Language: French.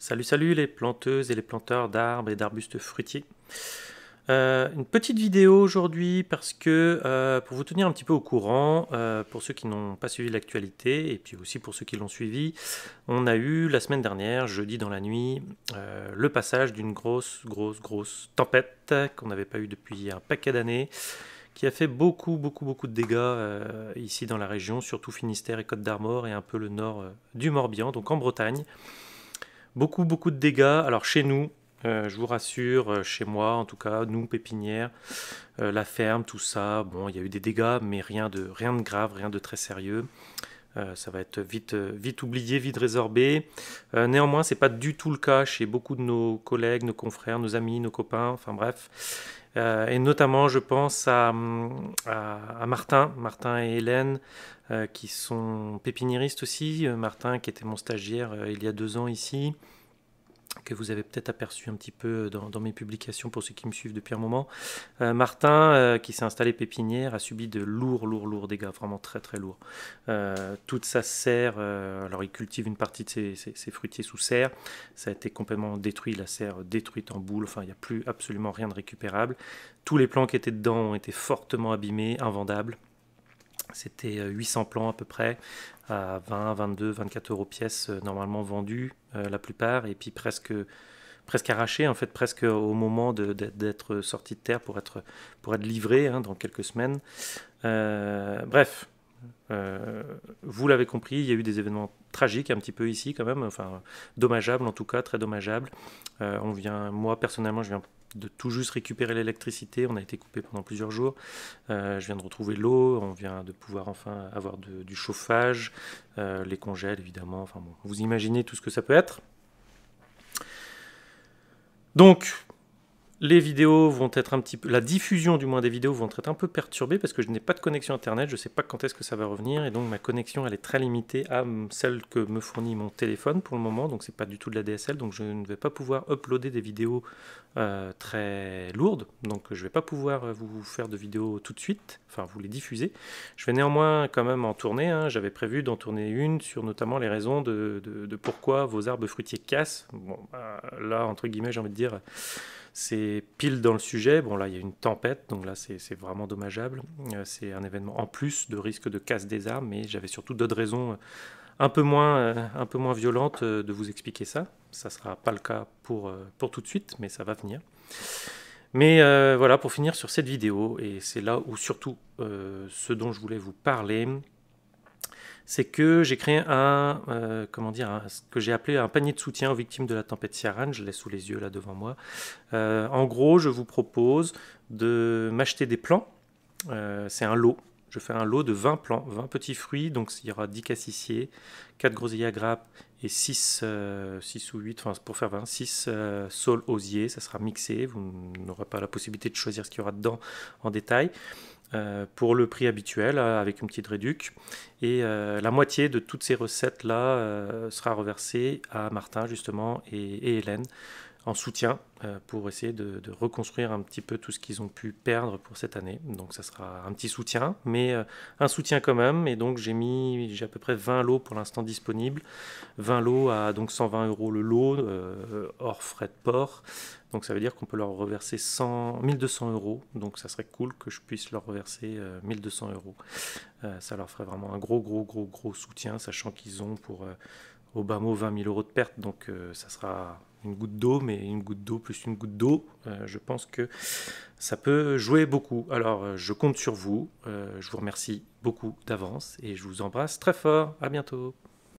Salut, salut les planteuses et les planteurs d'arbres et d'arbustes fruitiers. Euh, une petite vidéo aujourd'hui parce que euh, pour vous tenir un petit peu au courant, euh, pour ceux qui n'ont pas suivi l'actualité et puis aussi pour ceux qui l'ont suivi, on a eu la semaine dernière, jeudi dans la nuit, le passage d'une grosse, grosse, grosse tempête qu'on n'avait pas eu depuis un paquet d'années qui a fait beaucoup, beaucoup, beaucoup de dégâts ici dans la région, surtout Finistère et Côte d'Armor et un peu le nord du Morbihan, donc en Bretagne. Beaucoup, beaucoup de dégâts. Alors chez nous, euh, je vous rassure, euh, chez moi en tout cas, nous, pépinière, euh, la ferme, tout ça, bon, il y a eu des dégâts, mais rien de, rien de grave, rien de très sérieux. Euh, ça va être vite, euh, oublié, vite résorbé. Euh, néanmoins, ce n'est pas du tout le cas chez beaucoup de nos collègues, nos confrères, nos amis, nos copains, enfin bref. et notamment, je pense à, Martin, Martin et Hélène, qui sont pépiniéristes aussi. Martin, qui était mon stagiaire il y a deux ans ici, que vous avez peut-être aperçu un petit peu dans, mes publications pour ceux qui me suivent depuis un moment. Euh, Martin, euh, qui s'est installé pépinière, a subi de lourds, lourds, lourds dégâts, vraiment très, très lourds. Euh, toute sa serre, alors il cultive une partie de ses, ses, fruitiers sous serre, ça a été complètement détruit, la serre détruite en boule, enfin il n'y a plus absolument rien de récupérable. Tous les plants qui étaient dedans ont été fortement abîmés, invendables. C'était 800 euh, plans à peu près, à 20, 22, 24 euros pièce, euh, normalement vendus euh, la plupart, et puis presque, presque arrachés, en fait, presque au moment d'être sorti de terre pour être, pour être livrés hein, dans quelques semaines. bref, vous l'avez compris, il y a eu des événements tragiques un petit peu ici quand même, enfin dommageables en tout cas, très dommageables. on vient, moi personnellement, je viens de tout juste récupérer l'électricité. On a été coupé pendant plusieurs jours. Euh, je viens de retrouver l'eau. On vient de pouvoir enfin avoir du chauffage, euh, les congèles évidemment. Enfin bon, vous imaginez tout ce que ça peut être. Donc, les vidéos vont être un petit peu, la diffusion du moins des vidéos vont être un peu perturbées parce que je n'ai pas de connexion internet, je ne sais pas quand est-ce que ça va revenir et donc ma connexion elle est très limitée à celle que me fournit mon téléphone pour le moment, donc c'est pas du tout de la DSL, donc je ne vais pas pouvoir uploader des vidéos euh, très lourdes, donc je ne vais pas pouvoir euh, vous faire de vidéos tout de suite, enfin vous les diffuser. Je vais néanmoins quand même en tourner, hein, j'avais prévu d'en tourner une sur notamment les raisons de, pourquoi vos arbres fruitiers cassent. Bon, bah, là entre guillemets j'ai envie de dire c'est pile dans le sujet. Bon, là, il y a une tempête, donc là, c'est vraiment dommageable. Euh, c'est un événement en plus de risque de casse des armes, mais j'avais surtout d'autres raisons euh, un peu moins, euh, un peu moins violentes de vous expliquer ça. Ça ne sera pas le cas pour, pour tout de suite, mais ça va venir. Mais voilà, pour finir sur cette vidéo, et c'est là où surtout ce dont je voulais vous parler, c'est que j'ai créé un, euh, comment dire, ce que j'ai appelé un panier de soutien aux victimes de la tempête Ciaran. Je l'ai sous les yeux là devant moi. Euh, en gros, je vous propose de m'acheter des plants. Euh, c'est un lot. Je fais un lot de 20 plants, 20 petits fruits. Donc il y aura 10 cassissiers, 4 groseilliers à grappes et 6, 6 ou 8, enfin pour faire 20, 6 saules osiers, Ça sera mixé. Vous n'aurez pas la possibilité de choisir ce qu'il y aura dedans en détail. Euh, pour le prix habituel euh, avec une petite réduc. Et euh, la moitié de toutes ces recettes-là sera reversée à Martin justement et Hélène en soutien euh, pour essayer de, reconstruire un petit peu tout ce qu'ils ont pu perdre pour cette année. Donc ça sera un petit soutien, mais euh, un soutien quand même. Et donc j'ai mis, j'ai à peu près 20 lots pour l'instant disponibles. 20 lots à donc 120 euros le lot, euh, hors frais de port. Donc ça veut dire qu'on peut leur reverser 100, 1200 euros. Donc ça serait cool que je puisse leur reverser 1200 euros. ça leur ferait vraiment un gros, gros, gros, gros soutien, sachant qu'ils ont pour... au bas mot 20 000 euros de pertes. donc ça sera une goutte d'eau, mais une goutte d'eau plus une goutte d'eau, euh, je pense que ça peut jouer beaucoup. Alors, euh, je compte sur vous. Euh, je vous remercie beaucoup d'avance et je vous embrasse très fort. À bientôt.